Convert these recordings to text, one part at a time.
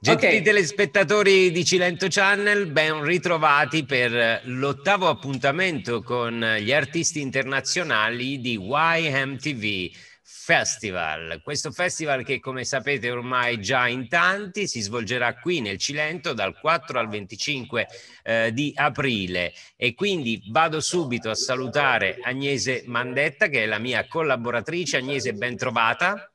Gentili okay. telespettatori di Cilento Channel, ben ritrovati per l'ottavo appuntamento con gli artisti internazionali di YMTV. Festival. Questo festival che come sapete ormai già in tanti si svolgerà qui nel Cilento dal 4 al 25 eh, di aprile e quindi vado subito a salutare Agnese Mandetta che è la mia collaboratrice. Agnese, ben trovata.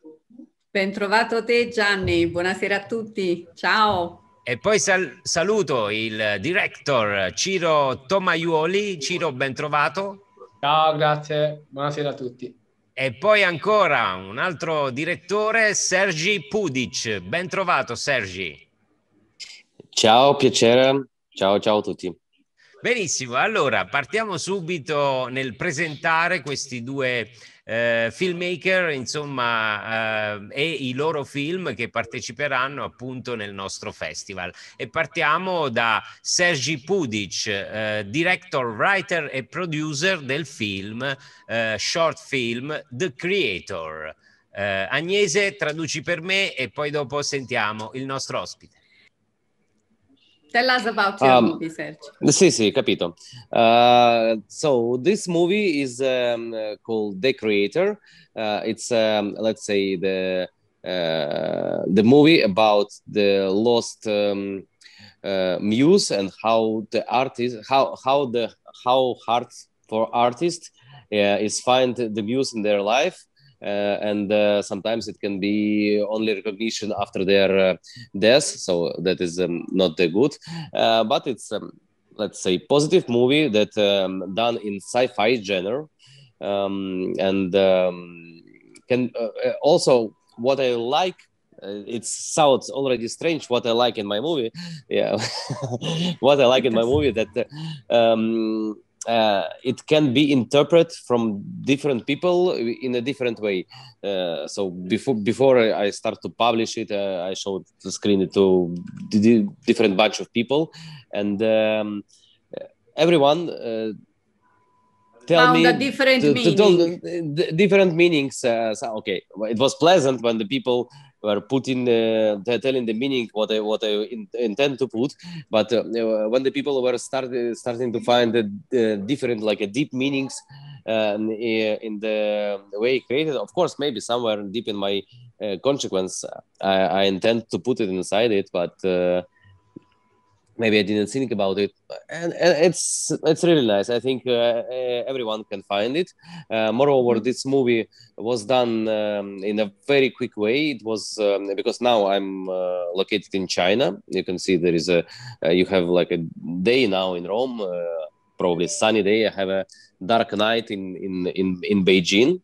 Ben trovato te Gianni, buonasera a tutti, ciao. E poi sal- saluto il director Ciro Tomaiuoli. Ciro, ben trovato. Ciao, grazie. Buonasera a tutti. E poi ancora un altro direttore, Sergi Pudic. Ben trovato, Sergi. Ciao, piacere. Ciao, ciao a tutti. Benissimo, allora partiamo subito nel presentare questi due eh, filmmaker, insomma, eh, e i loro film che parteciperanno appunto nel nostro festival. E partiamo da Sergi Pudic, eh, director, writer e producer del film, eh, short film The Creator. Eh, Agnese, traduci per me e poi dopo sentiamo il nostro ospite. Tell us about your um, movie, Sergio. Sì, sì, capito. Uh, so this movie is um, uh, called The Creator. Uh, it's um, let's say the uh, the movie about the lost um, uh, muse and how the artist how how the how hard for artists is find the muse in their life uh, and uh, sometimes it can be only recognition after their uh, death. So that is um, not the good, but it's um, let's say positive movie that um, done in sci-fi genre, um, and um, can also what I like it sounds already strange what I like in my movie. Yeah, what I like in my movie that um, uh, it can be interpreted from different people in a different way. Uh, so before before I start to publish it, uh, I showed the screen to different bunch of people, and um, everyone. Uh, Tell me different, to, meaning. to, to, different meanings. Uh, so, okay, it was pleasant when the people were putting uh, telling the meaning what I what I in, intend to put. But uh, when the people were started starting to find the, different like a deep meanings uh, uh, in the way created, of course, maybe somewhere deep in my uh, consequence, I, I, intend to put it inside it, but maybe I didn't think about it, and, and it's it's really nice. I think uh, uh everyone can find it. Uh, moreover, mm-hmm. this movie was done um, in a very quick way. It was um, because now I'm uh, located in China. You can see there is a uh, you have like a day now in Rome, uh, probably sunny day. I have a dark night in in in in Beijing.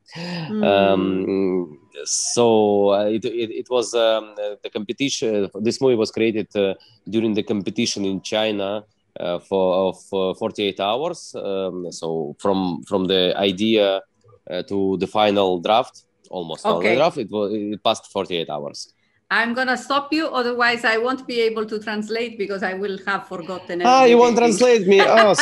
Mm. Um, so uh, it, it, it was um, uh, the competition. Uh, this movie was created during the competition in China for of 48 hours. Um, so from from the idea to the final draft, almost okay. final draft, it was it passed 48 hours. I'm gonna stop you, otherwise I won't be able to translate because I will have forgotten. Everything. Ah, you won't translate me? Oh,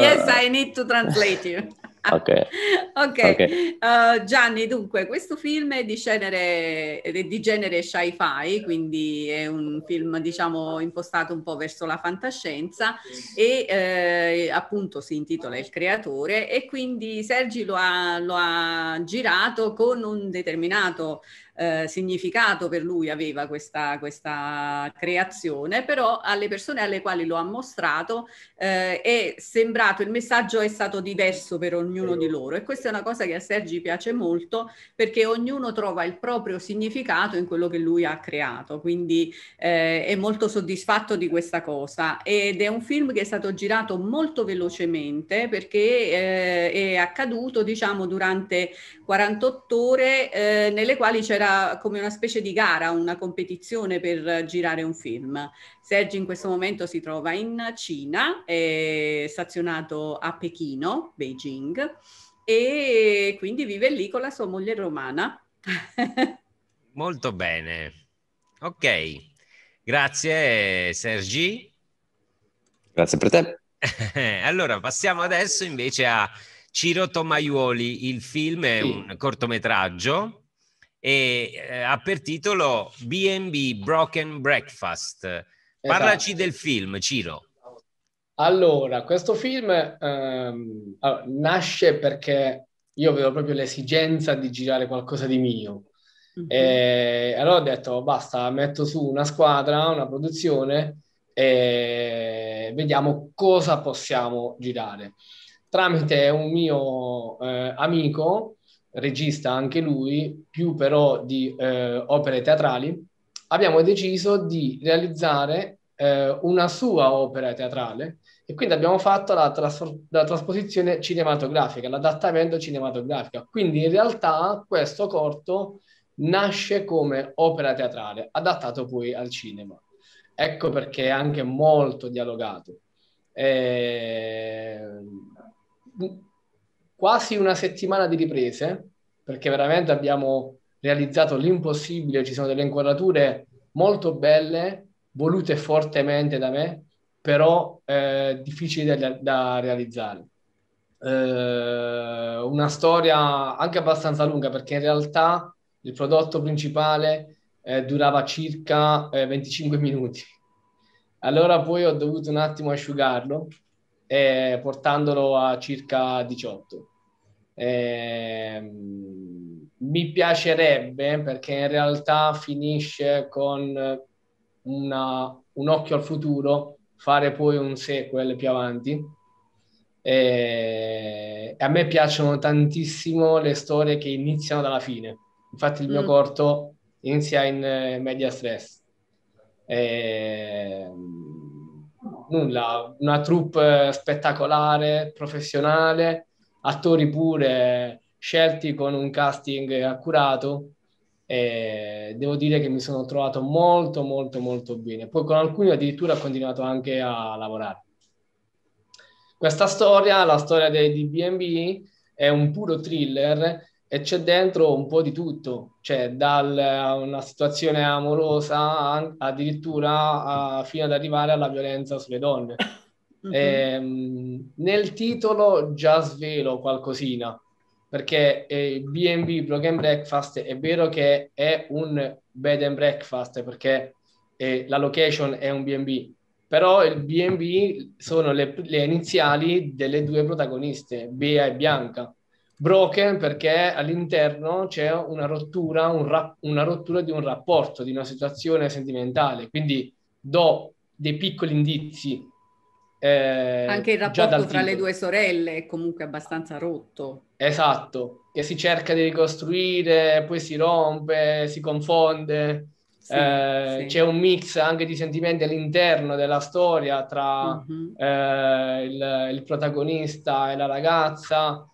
yes, I need to translate you. ok. okay. Uh, Gianni, dunque, questo film è di genere, di genere sci-fi, quindi è un film, diciamo, impostato un po' verso la fantascienza e eh, appunto si intitola Il creatore e quindi Sergi lo ha, lo ha girato con un determinato eh, significato per lui aveva questa, questa creazione, però alle persone alle quali lo ha mostrato eh, è sembrato, il messaggio è stato diverso per ognuno di loro e questa è una cosa che a Sergi piace molto perché ognuno trova il proprio significato in quello che lui ha creato, quindi eh, è molto soddisfatto di questa cosa ed è un film che è stato girato molto velocemente perché eh, è accaduto diciamo durante 48 ore eh, nelle quali c'era come una specie di gara, una competizione per girare un film. Sergi in questo momento si trova in Cina, è stazionato a Pechino, Beijing, e quindi vive lì con la sua moglie romana. Molto bene. Ok, grazie Sergi. Grazie per te. allora, passiamo adesso invece a Ciro Tomaiuoli. Il film è un cortometraggio e eh, ha per titolo BB Broken Breakfast. Parlaci esatto. del film, Ciro. Allora, questo film ehm, nasce perché io avevo proprio l'esigenza di girare qualcosa di mio. Mm-hmm. E allora ho detto basta, metto su una squadra, una produzione e vediamo cosa possiamo girare. Tramite un mio eh, amico regista anche lui, più però di eh, opere teatrali, abbiamo deciso di realizzare eh, una sua opera teatrale e quindi abbiamo fatto la, trasfor- la trasposizione cinematografica, l'adattamento cinematografico. Quindi in realtà questo corto nasce come opera teatrale, adattato poi al cinema. Ecco perché è anche molto dialogato. Eh, quasi una settimana di riprese, perché veramente abbiamo realizzato l'impossibile, ci sono delle inquadrature molto belle, volute fortemente da me, però eh, difficili da, da realizzare. Eh, una storia anche abbastanza lunga, perché in realtà il prodotto principale eh, durava circa 25 eh, minuti. Allora poi ho dovuto un attimo asciugarlo, eh, portandolo a circa 18 eh, mi piacerebbe perché in realtà finisce con una, un occhio al futuro fare poi un sequel più avanti. Eh, a me piacciono tantissimo le storie che iniziano dalla fine. Infatti, il mio mm. corto inizia in eh, media stress. Eh, nulla, una troupe spettacolare, professionale, attori pure scelti con un casting accurato e devo dire che mi sono trovato molto molto molto bene. Poi con alcuni addirittura ho continuato anche a lavorare. Questa storia, la storia dei, di B&B, è un puro thriller e c'è dentro un po' di tutto, cioè da una situazione amorosa addirittura a, fino ad arrivare alla violenza sulle donne. Mm-hmm. Eh, nel titolo già svelo qualcosina, perché eh, B&B, Broken Breakfast, è vero che è un bed and breakfast, perché eh, la location è un B&B, però il B&B sono le, le, iniziali delle due protagoniste, Bea e Bianca. Broken perché all'interno c'è una rottura, un ra- una rottura di un rapporto, di una situazione sentimentale, quindi do dei piccoli indizi eh, Anche il rapporto tra le due sorelle è comunque abbastanza rotto. Esatto, che si cerca di ricostruire, poi si rompe, si confonde. Sì, eh, sì. C'è un mix anche di sentimenti all'interno della storia tra uh-huh. eh, il, il, protagonista e la ragazza.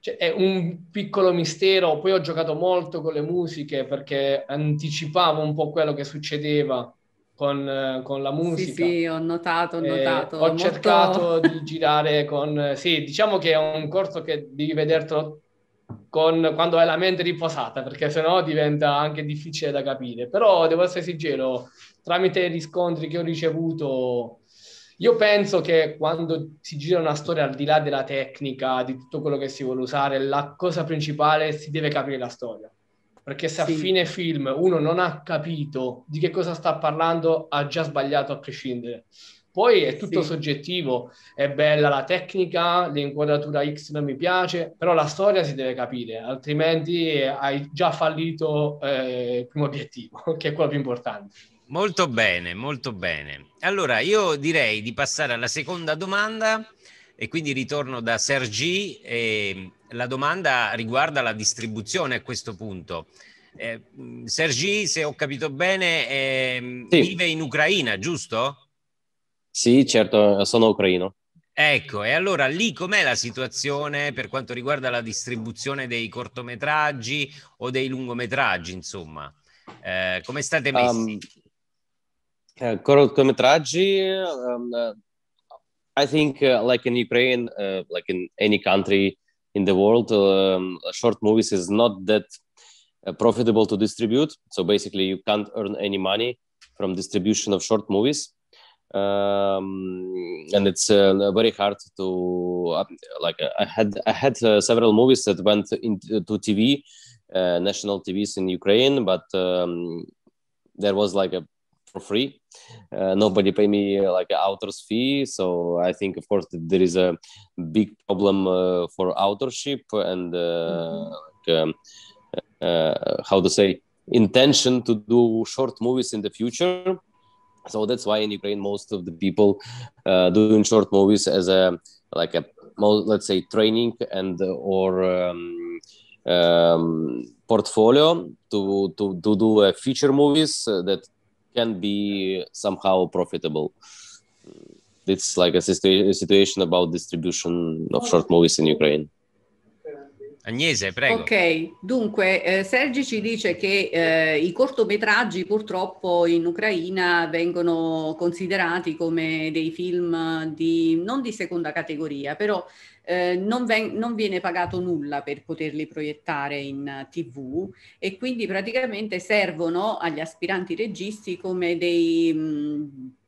Cioè, è un piccolo mistero. Poi ho giocato molto con le musiche perché anticipavo un po' quello che succedeva con, eh, con, la musica. Sì, sì, ho notato, ho eh, notato. Eh, ho molto... cercato di girare con... Eh, sì, diciamo che è un corso che devi vederti con, quando hai la mente riposata, perché sennò diventa anche difficile da capire. Però devo essere sincero, tramite i riscontri che ho ricevuto, io penso che quando si gira una storia al di là della tecnica, di tutto quello che si vuole usare, la cosa principale si deve capire la storia perché se sì. a fine film uno non ha capito di che cosa sta parlando, ha già sbagliato a prescindere. Poi è tutto sì. soggettivo, è bella la tecnica, l'inquadratura X non mi piace, però la storia si deve capire, altrimenti hai già fallito eh, il primo obiettivo, che è quello più importante. Molto bene, molto bene. Allora io direi di passare alla seconda domanda e quindi ritorno da Sergi e la domanda riguarda la distribuzione a questo punto. Eh, Sergi, se ho capito bene, eh, sì. vive in Ucraina, giusto? Sì, certo, sono ucraino. Ecco, e allora lì com'è la situazione per quanto riguarda la distribuzione dei cortometraggi o dei lungometraggi, insomma? Eh, come state messi? Um, cortometraggi um, I think, uh, like in Ukraine, uh, like in any country in the world, um, short movies is not that uh, profitable to distribute. So basically, you can't earn any money from distribution of short movies, um, and it's uh, very hard to. Uh, like uh, I had, I had several movies that went into TV, national TVs in Ukraine, but um, there was like a for free. Uh, nobody pay me like an author's fee, so I think, of course, there is a big problem uh, for authorship and uh, mm-hmm. like, um, uh, uh, how to say intention to do short movies in the future. So that's why in Ukraine, most of the people doing short movies as a like a let's say training and or um, um, portfolio to, to to do a feature movies that can be somehow profitable. It's like a situation about distribution of short movies in Ukraine. Agnese, prego. Ok, dunque eh, Sergi ci dice che eh, i cortometraggi purtroppo in Ucraina vengono considerati come dei film di, non di seconda categoria, però eh, non, ven- non, viene pagato nulla per poterli proiettare in tv e quindi praticamente servono agli aspiranti registi come dei... Mh, mm,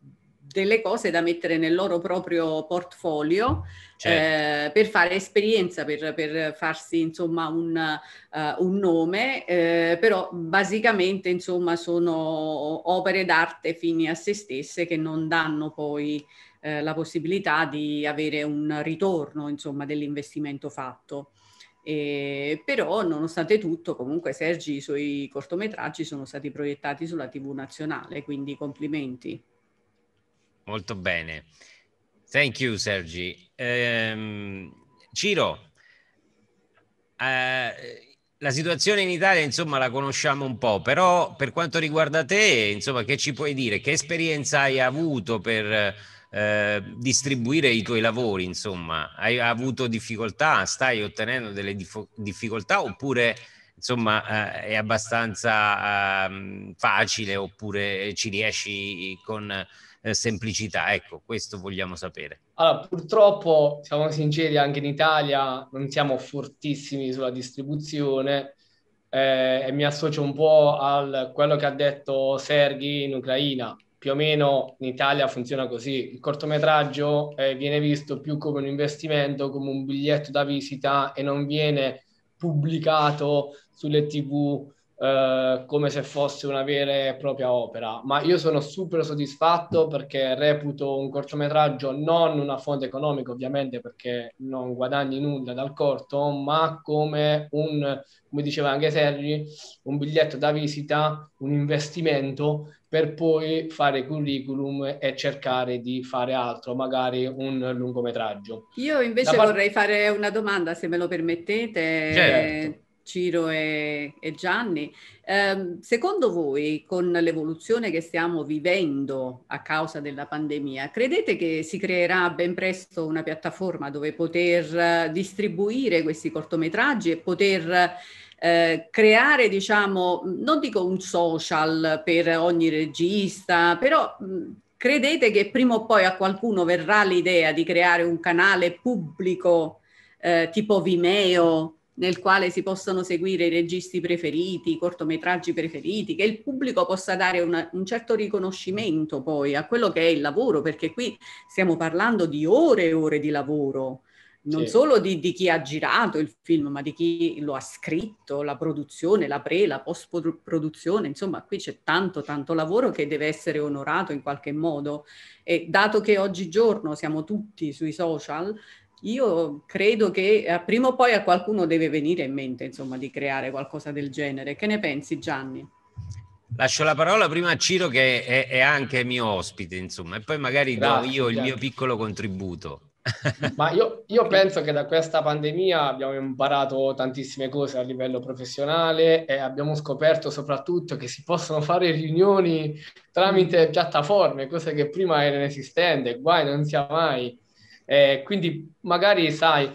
delle cose da mettere nel loro proprio portfolio certo. eh, per fare esperienza, per, per farsi insomma un, uh, un nome, eh, però basicamente insomma sono opere d'arte fini a se stesse che non danno poi eh, la possibilità di avere un ritorno insomma dell'investimento fatto. E, però, nonostante tutto, comunque Sergi, i suoi cortometraggi sono stati proiettati sulla TV nazionale, quindi complimenti. Molto bene. Thank you, Sergi. Ehm, Ciro, eh, la situazione in Italia, insomma, la conosciamo un po', però per quanto riguarda te, insomma, che ci puoi dire? Che esperienza hai avuto per eh, distribuire i tuoi lavori, insomma? Hai avuto difficoltà? Stai ottenendo delle dif- difficoltà oppure, insomma, eh, è abbastanza ehm, facile oppure ci riesci con eh, semplicità? Ecco, questo vogliamo sapere. Allora, purtroppo, siamo sinceri, anche in Italia non siamo fortissimi sulla distribuzione eh, e mi associo un po' a quello che ha detto Sergi in Ucraina. Più o meno in Italia funziona così. Il cortometraggio eh, viene visto più come un investimento, come un biglietto da visita e non viene pubblicato sulle tv eh, come se fosse una vera e propria opera, ma io sono super soddisfatto perché reputo un cortometraggio non una fonte economica ovviamente perché non guadagni nulla dal corto, ma come un, come diceva anche Sergi, un biglietto da visita, un investimento per poi fare curriculum e cercare di fare altro, magari un lungometraggio. Io invece par- vorrei fare una domanda, se me lo permettete. Certo. Ciro e, e Gianni. Eh, secondo voi, con l'evoluzione che stiamo vivendo a causa della pandemia, credete che si creerà ben presto una piattaforma dove poter eh, distribuire questi cortometraggi e poter eh, creare, diciamo, non dico un social per ogni regista, però mh, mm, credete che prima o poi a qualcuno verrà l'idea di creare un canale pubblico eh, tipo Vimeo? nel quale si possono seguire i registi preferiti, i cortometraggi preferiti, che il pubblico possa dare una, un certo riconoscimento poi a quello che è il lavoro, perché qui stiamo parlando di ore e ore di lavoro, non sì. solo di, di, chi ha girato il film, ma di chi lo ha scritto, la produzione, la pre, la post-produzione, insomma qui c'è tanto, tanto lavoro che deve essere onorato in qualche modo. E dato che oggigiorno siamo tutti sui social, io credo che eh, prima o poi a qualcuno deve venire in mente, insomma, di creare qualcosa del genere. Che ne pensi, Gianni? Lascio la parola prima a Ciro che è, è anche mio ospite, insomma, e poi magari Grazie, do io Gianni. il mio piccolo contributo. Ma io, io, penso che da questa pandemia abbiamo imparato tantissime cose a livello professionale e abbiamo scoperto soprattutto che si possono fare riunioni tramite piattaforme, cose che prima erano esistenti, guai non sia mai. Eh, quindi magari, sai,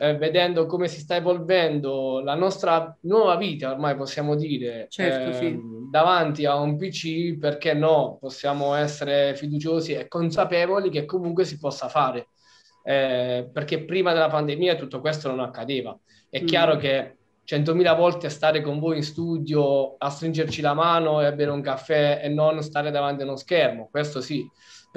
eh, vedendo come si sta evolvendo la nostra nuova vita, ormai possiamo dire, certo, eh, sì. Ehm, davanti a un PC, perché no, possiamo essere fiduciosi e consapevoli che comunque si possa fare, eh, perché prima della pandemia tutto questo non accadeva. È mm. chiaro che 100.000 volte stare con voi in studio, a stringerci la mano e bere un caffè e non stare davanti a uno schermo, questo sì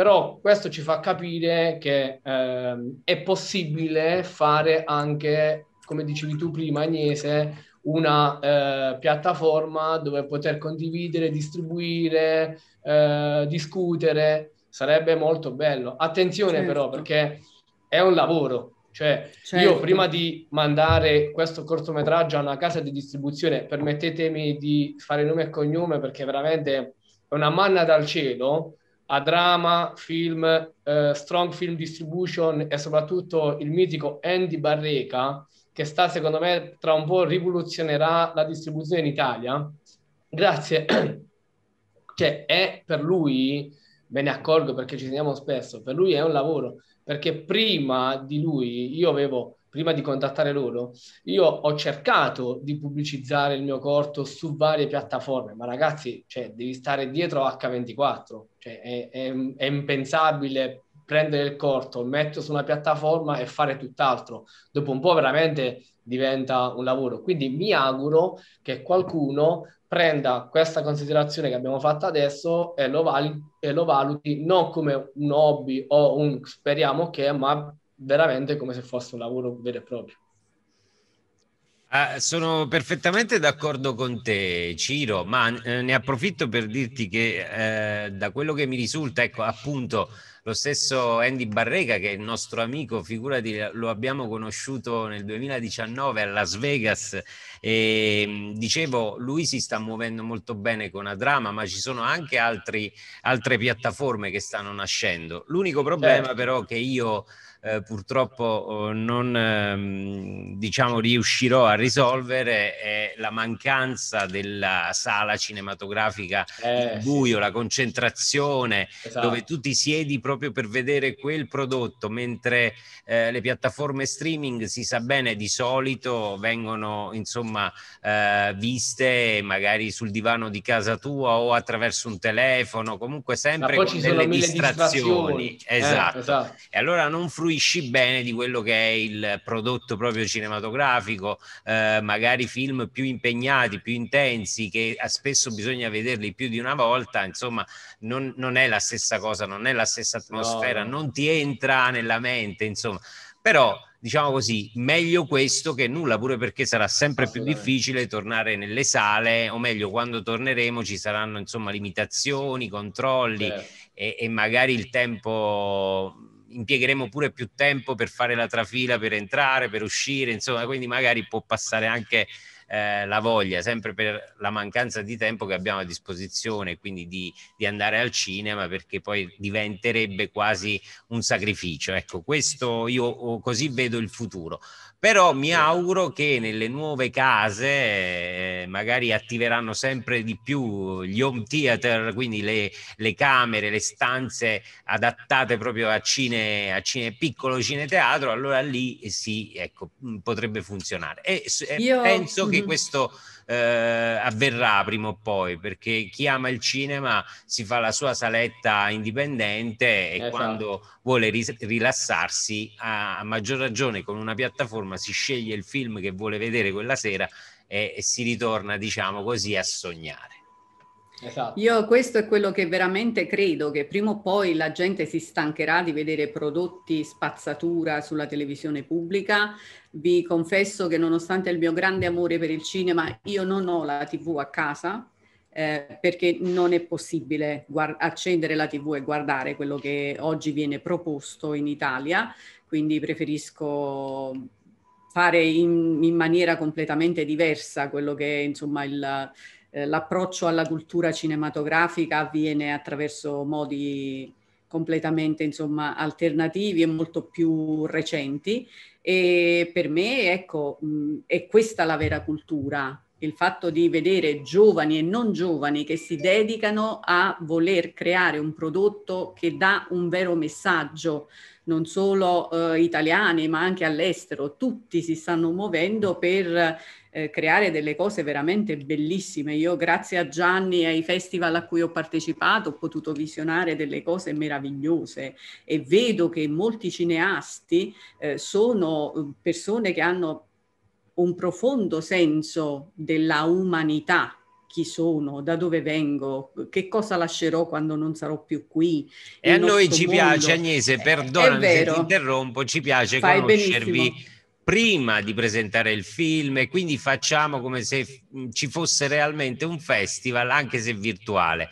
però questo ci fa capire che ehm, è possibile fare anche, come dicevi tu prima Agnese, una eh, piattaforma dove poter condividere, distribuire, eh, discutere, sarebbe molto bello. Attenzione certo. però perché è un lavoro, cioè certo. io prima di mandare questo cortometraggio a una casa di distribuzione, permettetemi di fare nome e cognome perché veramente è una manna dal cielo, a drama, film, eh, strong film distribution e soprattutto il mitico Andy Barreca, che sta secondo me tra un po' rivoluzionerà la distribuzione in Italia. Grazie, cioè è per lui, me ne accorgo perché ci sentiamo spesso, per lui è un lavoro, perché prima di lui io avevo prima di contattare loro, io ho cercato di pubblicizzare il mio corto su varie piattaforme, ma ragazzi, cioè, devi stare dietro H24, cioè, è, è, è impensabile prendere il corto, metterlo su una piattaforma e fare tutt'altro. Dopo un po' veramente diventa un lavoro. Quindi mi auguro che qualcuno prenda questa considerazione che abbiamo fatto adesso e lo, vali- e lo valuti non come un hobby o un speriamo che, ma veramente come se fosse un lavoro vero e proprio. Ah, sono perfettamente d'accordo con te, Ciro, ma eh, ne approfitto per dirti che eh, da quello che mi risulta, ecco appunto lo stesso Andy Barrega, che è il nostro amico, figurati, lo abbiamo conosciuto nel 2019 a Las Vegas e mm, dicevo, lui si sta muovendo molto bene con Adrama, ma ci sono anche altri, altre piattaforme che stanno nascendo. L'unico problema certo. però che io eh, purtroppo oh, non ehm, diciamo, riuscirò a risolvere è la mancanza della sala cinematografica eh, il buio, sì. la concentrazione esatto. dove tu ti siedi proprio per vedere quel prodotto mentre eh, le piattaforme streaming si sa bene di solito vengono insomma eh, viste magari sul divano di casa tua o attraverso un telefono comunque sempre con delle distrazioni, distrazioni. Eh, esatto. esatto. e allora non fruiscono fruisci bene di quello che è il prodotto proprio cinematografico, eh, magari film più impegnati, più intensi, che eh, spesso bisogna vederli più di una volta, insomma non, non è la stessa cosa, non è la stessa atmosfera, no. non ti entra nella mente, insomma. Però diciamo così, meglio questo che nulla, pure perché sarà sempre più difficile tornare nelle sale, o meglio, quando torneremo ci saranno insomma limitazioni, controlli certo. e, e magari il tempo impiegheremo pure più tempo per fare la trafila, per entrare, per uscire, insomma, quindi magari può passare anche eh, la voglia, sempre per la mancanza di tempo che abbiamo a disposizione, quindi di, di, andare al cinema, perché poi diventerebbe quasi un sacrificio. Ecco, questo io oh, così vedo il futuro però mi auguro che nelle nuove case eh, magari attiveranno sempre di più gli home theater, quindi le, le camere, le stanze adattate proprio a cine, a cine piccolo cineteatro, allora lì sì, ecco, mm, potrebbe funzionare. E, Io... penso che mm-hmm. questo eh, avverrà prima o poi, perché chi ama il cinema si fa la sua saletta indipendente e esatto. quando vuole ri- rilassarsi, a, a, maggior ragione con una piattaforma si sceglie il film che vuole vedere quella sera e, e si ritorna, diciamo così, a sognare. Esatto. Io questo è quello che veramente credo, che prima o poi la gente si stancherà di vedere prodotti spazzatura sulla televisione pubblica. Vi confesso che nonostante il mio grande amore per il cinema, io non ho la TV a casa. Eh, perché non è possibile guard- accendere la tv e guardare quello che oggi viene proposto in Italia, quindi preferisco fare in, in maniera completamente diversa quello che è insomma il, eh, l'approccio alla cultura cinematografica avviene attraverso modi completamente insomma, alternativi e molto più recenti e per me ecco mh, è questa la vera cultura il fatto di vedere giovani e non giovani che si dedicano a voler creare un prodotto che dà un vero messaggio, non solo eh, italiani ma anche all'estero, tutti si stanno muovendo per eh, creare delle cose veramente bellissime. Io grazie a Gianni e ai festival a cui ho partecipato ho potuto visionare delle cose meravigliose e vedo che molti cineasti eh, sono eh, persone che hanno un profondo senso della umanità, chi sono, da dove vengo, che cosa lascerò quando non sarò più qui. E a noi ci mondo. piace, Agnese, perdonami se ti interrompo, ci piace Fai conoscervi. Benissimo prima di presentare il film e quindi facciamo come se ci fosse realmente un festival, anche se virtuale.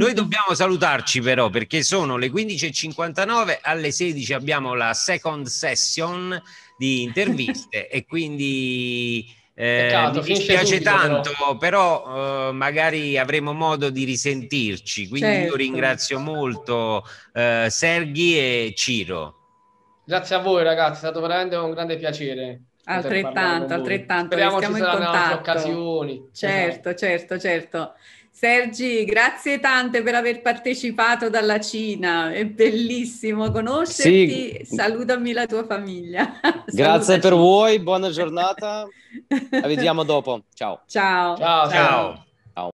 Noi dobbiamo salutarci però perché sono le 15.59, alle 16 abbiamo la second session di interviste e quindi... Eh, Peccato, mi dispiace tanto, però, però eh, magari avremo modo di risentirci. Quindi certo. io ringrazio molto eh, Serghi e Ciro. Grazie a voi, ragazzi, è stato veramente un grande piacere. Altrettanto, altrettanto. Speriamo ci saranno altre occasioni. Certo, esatto. certo, certo. certo. Sergi, grazie tante per aver partecipato dalla Cina, è bellissimo conoscerti, sì. salutami la tua famiglia. Grazie per voi, buona giornata, ci vediamo dopo, ciao. Ciao. ciao. ciao. ciao.